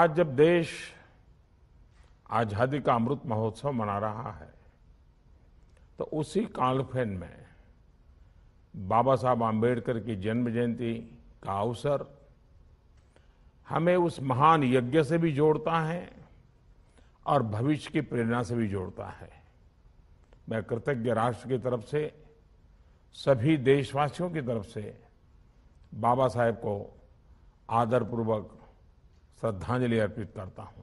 आज जब देश आज़ादी का अमृत महोत्सव मना रहा है तो उसी कालफेन में बाबा साहब आम्बेडकर की जन्म जयंती का अवसर हमें उस महान यज्ञ से भी जोड़ता है और भविष्य की प्रेरणा से भी जोड़ता है मैं कृतज्ञ राष्ट्र की तरफ से सभी देशवासियों की तरफ से बाबा साहेब को आदरपूर्वक श्रद्धांजलि अर्पित करता हूं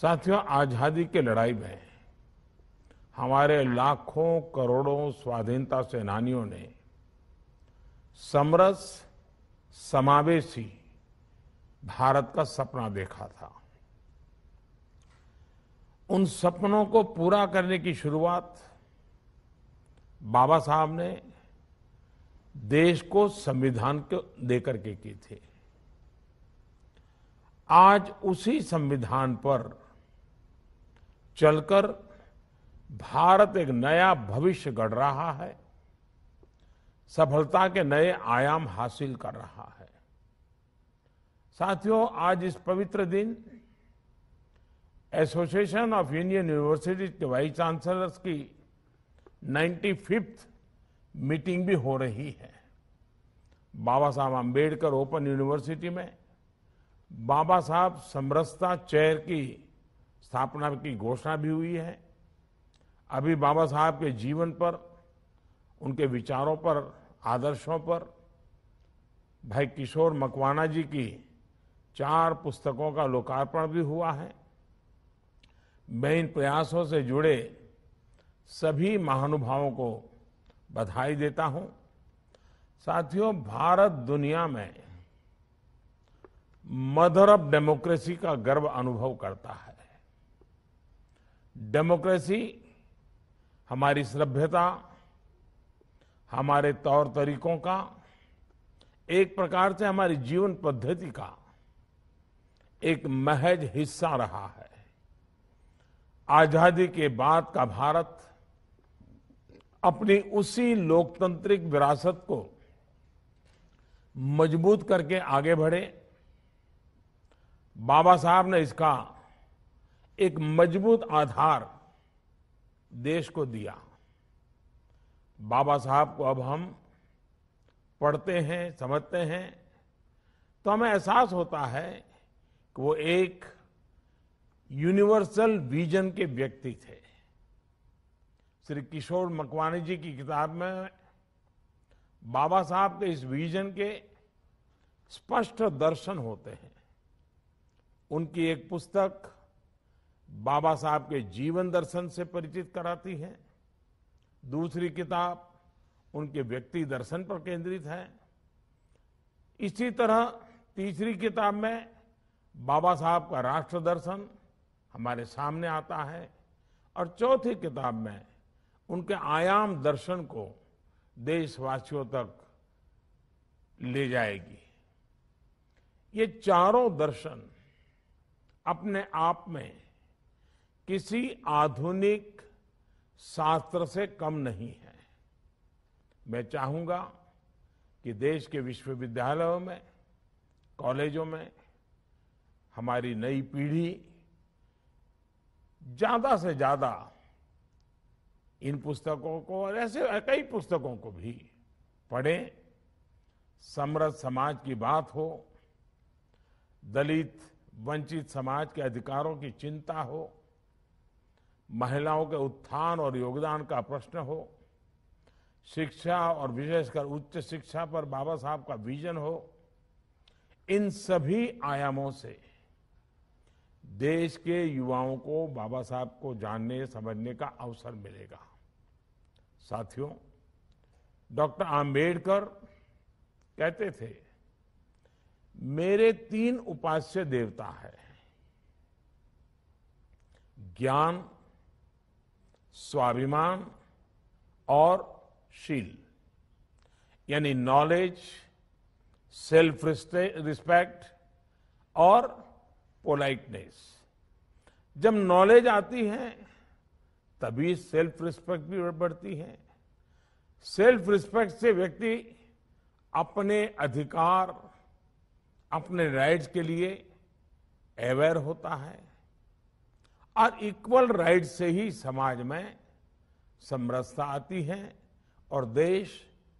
साथियों आजादी की लड़ाई में हमारे लाखों करोड़ों स्वाधीनता सेनानियों ने समरस समावेशी भारत का सपना देखा था उन सपनों को पूरा करने की शुरुआत बाबा साहब ने देश को संविधान को देकर के की थी आज उसी संविधान पर चलकर भारत एक नया भविष्य गढ़ रहा है सफलता के नए आयाम हासिल कर रहा है साथियों आज इस पवित्र दिन एसोसिएशन ऑफ इंडियन यूनिवर्सिटीज के वाइस चांसलर्स की नाइन्टी फिफ्थ मीटिंग भी हो रही है बाबा साहब अम्बेडकर ओपन यूनिवर्सिटी में बाबा साहब समरसता चेयर की स्थापना की घोषणा भी हुई है अभी बाबा साहब के जीवन पर उनके विचारों पर आदर्शों पर भाई किशोर मकवाना जी की चार पुस्तकों का लोकार्पण भी हुआ है मैं इन प्रयासों से जुड़े सभी महानुभावों को बधाई देता हूं साथियों भारत दुनिया में मदर ऑफ डेमोक्रेसी का गर्व अनुभव करता है डेमोक्रेसी हमारी सभ्यता हमारे तौर तरीकों का एक प्रकार से हमारी जीवन पद्धति का एक महज हिस्सा रहा है आजादी के बाद का भारत अपनी उसी लोकतांत्रिक विरासत को मजबूत करके आगे बढ़े बाबा साहब ने इसका एक मजबूत आधार देश को दिया बाबा साहब को अब हम पढ़ते हैं समझते हैं तो हमें एहसास होता है कि वो एक यूनिवर्सल विजन के व्यक्ति थे श्री किशोर मकवानी जी की किताब में बाबा साहब के इस विजन के स्पष्ट दर्शन होते हैं उनकी एक पुस्तक बाबा साहब के जीवन दर्शन से परिचित कराती है दूसरी किताब उनके व्यक्ति दर्शन पर केंद्रित है इसी तरह तीसरी किताब में बाबा साहब का राष्ट्र दर्शन हमारे सामने आता है और चौथी किताब में उनके आयाम दर्शन को देशवासियों तक ले जाएगी ये चारों दर्शन अपने आप में किसी आधुनिक शास्त्र से कम नहीं है मैं चाहूंगा कि देश के विश्वविद्यालयों में कॉलेजों में हमारी नई पीढ़ी ज्यादा से ज्यादा इन पुस्तकों को और ऐसे कई पुस्तकों को भी पढ़े समृद्ध समाज की बात हो दलित वंचित समाज के अधिकारों की चिंता हो महिलाओं के उत्थान और योगदान का प्रश्न हो शिक्षा और विशेषकर उच्च शिक्षा पर बाबा साहब का विजन हो इन सभी आयामों से देश के युवाओं को बाबा साहब को जानने समझने का अवसर मिलेगा साथियों डॉक्टर आम्बेडकर कहते थे मेरे तीन उपास्य देवता है ज्ञान स्वाभिमान और शील यानी नॉलेज सेल्फ रिस्पेक्ट और पोलाइटनेस जब नॉलेज आती है तभी सेल्फ रिस्पेक्ट भी बढ़ती है सेल्फ रिस्पेक्ट से व्यक्ति अपने अधिकार अपने राइट्स के लिए अवेयर होता है और इक्वल राइट से ही समाज में समरसता आती है और देश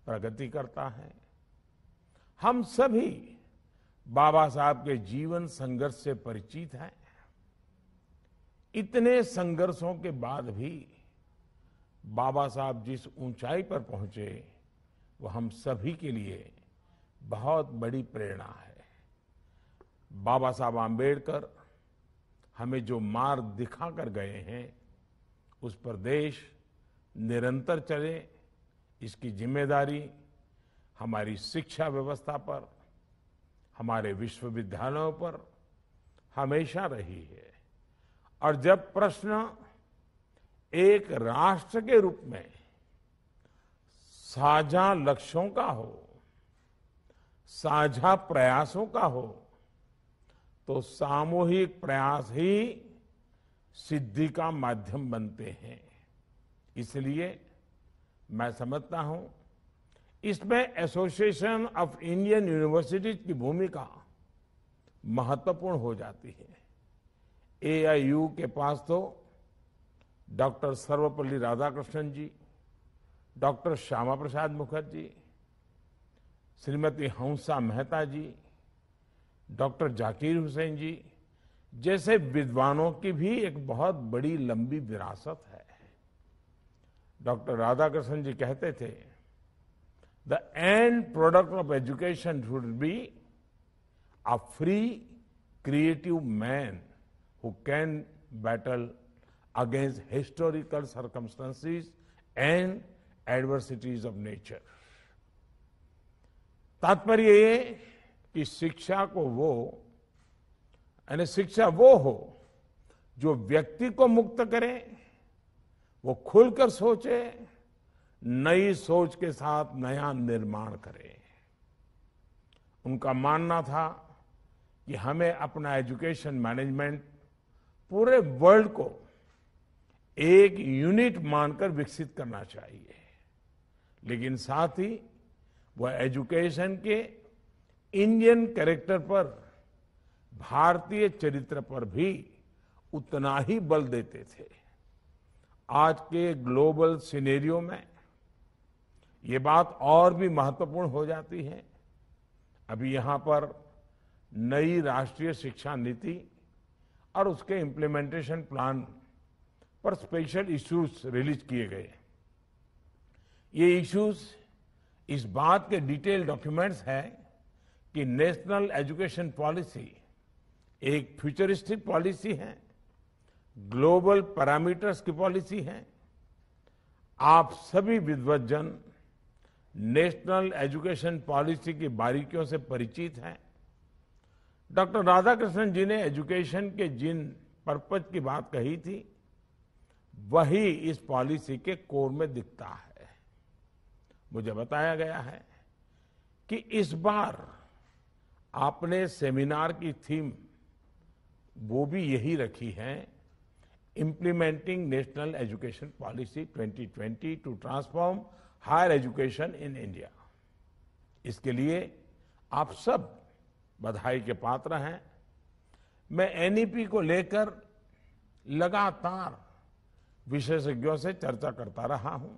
प्रगति करता है हम सभी बाबा साहब के जीवन संघर्ष से परिचित हैं इतने संघर्षों के बाद भी बाबा साहब जिस ऊंचाई पर पहुंचे वो हम सभी के लिए बहुत बड़ी प्रेरणा है बाबा साहब आम्बेडकर हमें जो मार्ग दिखा कर गए हैं उस पर देश निरंतर चले इसकी जिम्मेदारी हमारी शिक्षा व्यवस्था पर हमारे विश्वविद्यालयों पर हमेशा रही है और जब प्रश्न एक राष्ट्र के रूप में साझा लक्ष्यों का हो साझा प्रयासों का हो तो सामूहिक प्रयास ही सिद्धि का माध्यम बनते हैं इसलिए मैं समझता हूं इसमें एसोसिएशन ऑफ इंडियन यूनिवर्सिटीज की भूमिका महत्वपूर्ण हो जाती है ए के पास तो doctor Sarvepalli Radhakrishnan ji doctor Shyama Prasad Mukherjee Shrimati Hansa Mehta ji doctor Zakir Hussain ji जैसे विद्वानों की भी एक बहुत बड़ी लंबी विरासत है डॉक्टर राधाकृष्ण जी कहते थे the end product of education should be a free creative man who can battle against historical circumstances and adversities of nature तात्पर्य ये कि शिक्षा को वो यानी शिक्षा वो हो जो व्यक्ति को मुक्त करे वो खुलकर सोचे नई सोच के साथ नया निर्माण करे उनका मानना था कि हमें अपना एजुकेशन मैनेजमेंट पूरे वर्ल्ड को एक यूनिट मानकर विकसित करना चाहिए लेकिन साथ ही वह एजुकेशन के इंडियन कैरेक्टर पर भारतीय चरित्र पर भी उतना ही बल देते थे आज के ग्लोबल सिनेरियो में ये बात और भी महत्वपूर्ण हो जाती है अभी यहां पर नई राष्ट्रीय शिक्षा नीति और उसके इम्प्लीमेंटेशन प्लान पर स्पेशल इश्यूज रिलीज किए गए ये इश्यूज इस बात के डिटेल डॉक्यूमेंट्स हैं कि नेशनल एजुकेशन पॉलिसी एक फ्यूचरिस्टिक पॉलिसी है ग्लोबल पैरामीटर्स की पॉलिसी है आप सभी विद्वजन नेशनल एजुकेशन पॉलिसी की बारीकियों से परिचित हैं डॉक्टर राधाकृष्णन जी ने एजुकेशन के जिन पर्पज की बात कही थी वही इस पॉलिसी के कोर में दिखता है मुझे बताया गया है कि इस बार आपने सेमिनार की थीम वो भी यही रखी है implementing national education policy 2020 to transform higher education in India इसके लिए आप सब बधाई के पात्र हैं मैं एनईपी e को लेकर लगातार विशेषज्ञों से चर्चा करता रहा हूं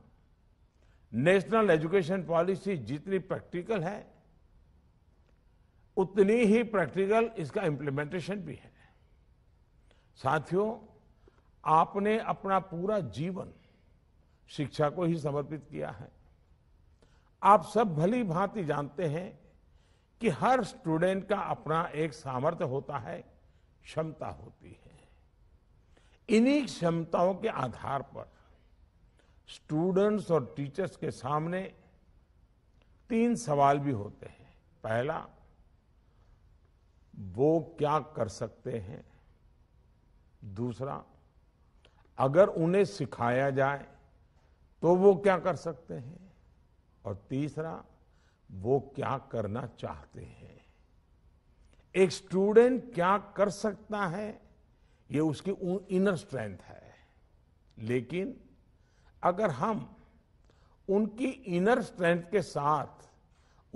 नेशनल एजुकेशन पॉलिसी जितनी प्रैक्टिकल है उतनी ही प्रैक्टिकल इसका इम्प्लीमेंटेशन भी है साथियों आपने अपना पूरा जीवन शिक्षा को ही समर्पित किया है आप सब भली भांति जानते हैं कि हर स्टूडेंट का अपना एक सामर्थ्य होता है क्षमता होती है इन्हीं क्षमताओं के आधार पर स्टूडेंट्स और टीचर्स के सामने तीन सवाल भी होते हैं पहला वो क्या कर सकते हैं दूसरा अगर उन्हें सिखाया जाए तो वो क्या कर सकते हैं और तीसरा वो क्या करना चाहते हैं एक स्टूडेंट क्या कर सकता है ये उसकी इनर स्ट्रेंथ है लेकिन अगर हम उनकी इनर स्ट्रेंथ के साथ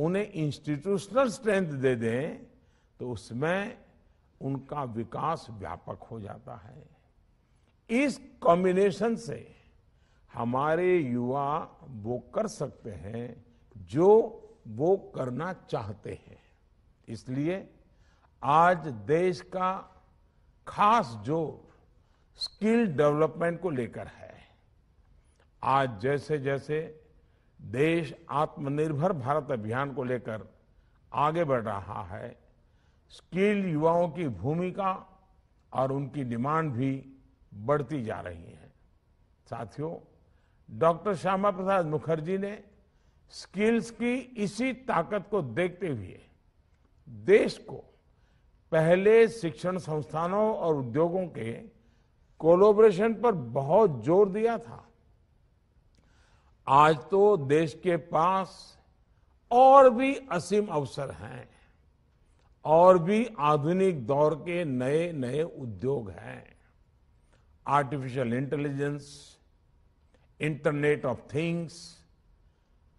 उन्हें इंस्टीट्यूशनल स्ट्रेंथ दे दें तो उसमें उनका विकास व्यापक हो जाता है इस कॉम्बिनेशन से हमारे युवा वो कर सकते हैं जो वो करना चाहते हैं इसलिए आज देश का खास जोर स्किल डेवलपमेंट को लेकर है आज जैसे जैसे देश आत्मनिर्भर भारत अभियान को लेकर आगे बढ़ रहा है स्किल युवाओं की भूमिका और उनकी डिमांड भी बढ़ती जा रही है साथियों डॉक्टर श्यामा प्रसाद मुखर्जी ने स्किल्स की इसी ताकत को देखते हुए देश को पहले शिक्षण संस्थानों और उद्योगों के कोलोबरेशन पर बहुत जोर दिया था आज तो देश के पास और भी असीम अवसर हैं और भी आधुनिक दौर के नए नए उद्योग हैं artificial intelligence internet of things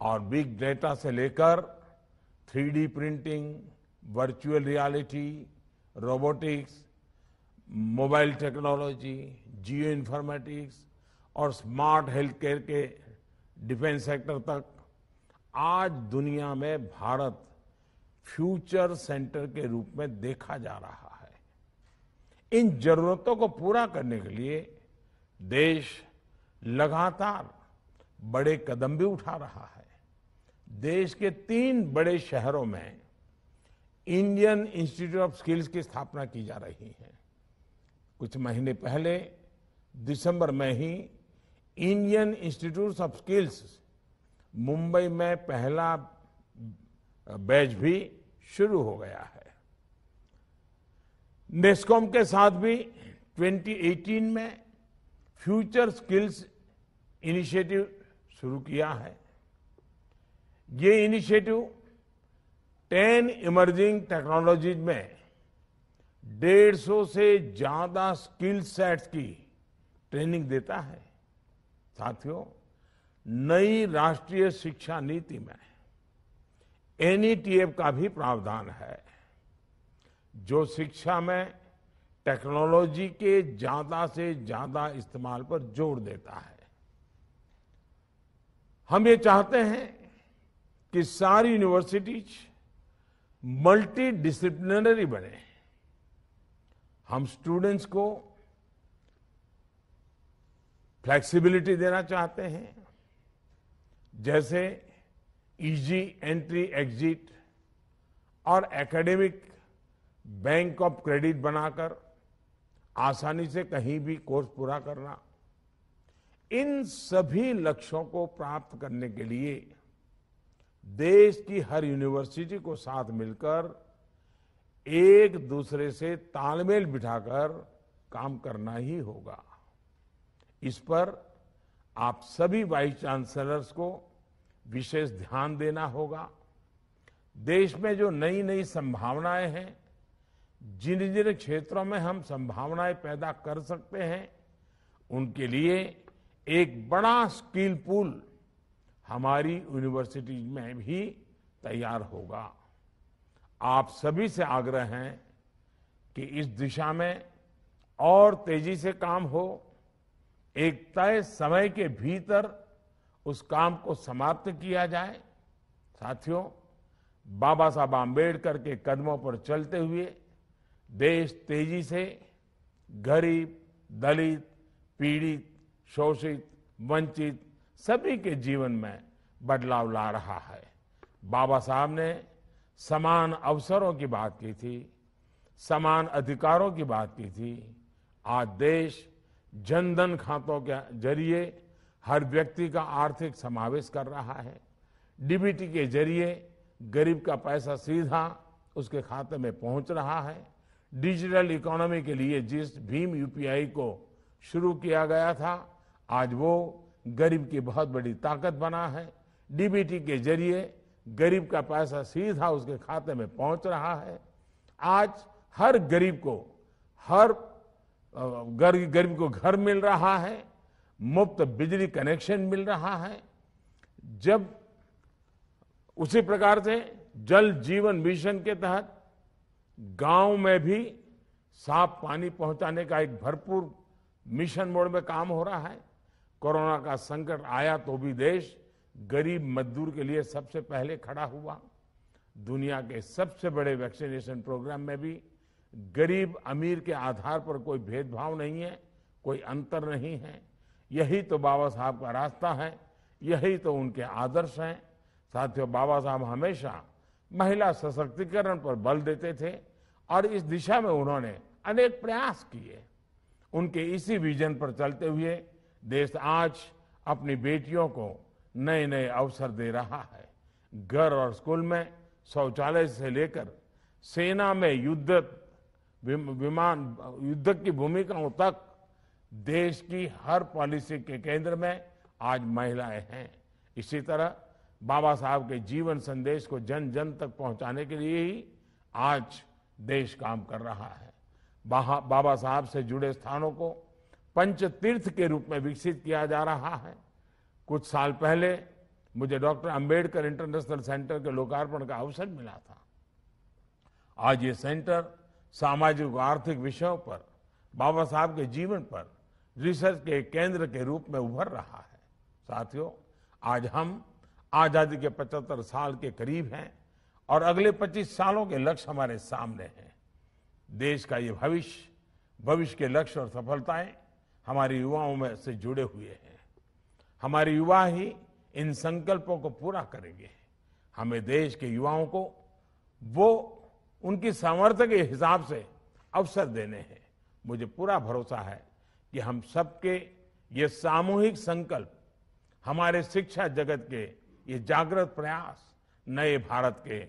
और बिग डेटा से लेकर three printing virtual reality robotics mobile technology geo informatics और स्मार्ट हेल्थ केयर के डिफेंस सेक्टर तक आज दुनिया में भारत फ्यूचर सेंटर के रूप में देखा जा रहा है इन जरूरतों को पूरा करने के लिए देश लगातार बड़े कदम भी उठा रहा है देश के तीन बड़े शहरों में इंडियन इंस्टीट्यूट ऑफ स्किल्स की स्थापना की जा रही है कुछ महीने पहले दिसंबर में ही Indian institute of skills Mumbai में पहला बैच भी शुरू हो गया है नेस्कॉम के साथ भी 2018 में फ्यूचर स्किल्स इनिशिएटिव शुरू किया है ये इनिशिएटिव टेन इमर्जिंग टेक्नोलॉजीज में डेढ़ सौ से ज्यादा स्किल सेट्स की ट्रेनिंग देता है साथियों नई राष्ट्रीय शिक्षा नीति में एनईटीएफ का भी प्रावधान है जो शिक्षा में टेक्नोलॉजी के ज्यादा से ज्यादा इस्तेमाल पर जोर देता है हम ये चाहते हैं कि सारी यूनिवर्सिटीज मल्टी डिसिप्लिनरी बने हम स्टूडेंट्स को फ्लेक्सिबिलिटी देना चाहते हैं जैसे इजी एंट्री एग्जिट और एकेडमिक बैंक ऑफ क्रेडिट बनाकर आसानी से कहीं भी कोर्स पूरा करना इन सभी लक्ष्यों को प्राप्त करने के लिए देश की हर यूनिवर्सिटी को साथ मिलकर एक दूसरे से तालमेल बिठाकर काम करना ही होगा इस पर आप सभी वाइस चांसलर्स को विशेष ध्यान देना होगा देश में जो नई नई संभावनाएं हैं जिन जिन क्षेत्रों में हम संभावनाएं पैदा कर सकते हैं उनके लिए एक बड़ा स्किल पूल हमारी यूनिवर्सिटीज में भी तैयार होगा आप सभी से आग्रह है कि इस दिशा में और तेजी से काम हो एक तय समय के भीतर उस काम को समाप्त किया जाए साथियों बाबा साहब आम्बेडकर के कदमों पर चलते हुए देश तेजी से गरीब दलित पीड़ित शोषित वंचित सभी के जीवन में बदलाव ला रहा है बाबा साहब ने समान अवसरों की बात की थी समान अधिकारों की बात की थी आज देश जनधन खातों के जरिए हर व्यक्ति का आर्थिक समावेश कर रहा है डीबीटी के जरिए गरीब का पैसा सीधा उसके खाते में पहुंच रहा है डिजिटल इकोनॉमी के लिए जिस भीम यूपीआई को शुरू किया गया था आज वो गरीब की बहुत बड़ी ताकत बना है डीबीटी के जरिए गरीब का पैसा सीधा उसके खाते में पहुंच रहा है आज हर गरीब को हर गरीब को घर मिल रहा है मुफ्त बिजली कनेक्शन मिल रहा है जब उसी प्रकार से जल जीवन मिशन के तहत गांव में भी साफ पानी पहुंचाने का एक भरपूर मिशन मोड में काम हो रहा है कोरोना का संकट आया तो भी देश गरीब मजदूर के लिए सबसे पहले खड़ा हुआ दुनिया के सबसे बड़े वैक्सीनेशन प्रोग्राम में भी गरीब अमीर के आधार पर कोई भेदभाव नहीं है कोई अंतर नहीं है यही तो बाबा साहब का रास्ता है यही तो उनके आदर्श हैं साथियों बाबा साहब हमेशा महिला सशक्तिकरण पर बल देते थे और इस दिशा में उन्होंने अनेक प्रयास किए उनके इसी विजन पर चलते हुए देश आज अपनी बेटियों को नए नए अवसर दे रहा है घर और स्कूल में शौचालय से लेकर सेना में युद्ध विमान युद्ध की भूमिकाओं तक देश की हर पॉलिसी के केंद्र में आज महिलाएं हैं इसी तरह बाबा साहब के जीवन संदेश को जन जन तक पहुंचाने के लिए ही आज देश काम कर रहा है बाबा साहब से जुड़े स्थानों को पंच तीर्थ के रूप में विकसित किया जा रहा है कुछ साल पहले मुझे डॉक्टर अंबेडकर इंटरनेशनल सेंटर के लोकार्पण का अवसर मिला था आज ये सेंटर सामाजिक आर्थिक विषयों पर बाबा साहब के जीवन पर रिसर्च के केंद्र के रूप में उभर रहा है साथियों आज हम आज़ादी के 75 साल के करीब हैं और अगले 25 सालों के लक्ष्य हमारे सामने हैं देश का ये भविष्य भविष्य के लक्ष्य और सफलताएं हमारे युवाओं में से जुड़े हुए हैं हमारे युवा ही इन संकल्पों को पूरा करेंगे हमें देश के युवाओं को वो उनकी सामर्थ्य के हिसाब से अवसर देने हैं मुझे पूरा भरोसा है कि हम सबके ये सामूहिक संकल्प हमारे शिक्षा जगत के ये जागृत प्रयास नए भारत के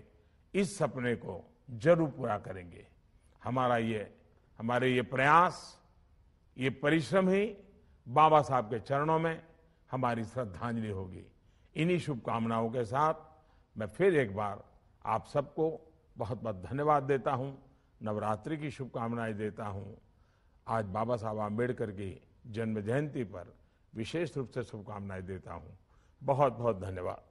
इस सपने को जरूर पूरा करेंगे हमारा ये हमारे ये प्रयास ये परिश्रम ही बाबा साहब के चरणों में हमारी श्रद्धांजलि होगी इन्हीं शुभकामनाओं के साथ मैं फिर एक बार आप सबको बहुत बहुत धन्यवाद देता हूँ नवरात्रि की शुभकामनाएं देता हूँ आज बाबा साहब आम्बेडकर की जन्म जयंती पर विशेष रूप से शुभकामनाएं देता हूं बहुत बहुत धन्यवाद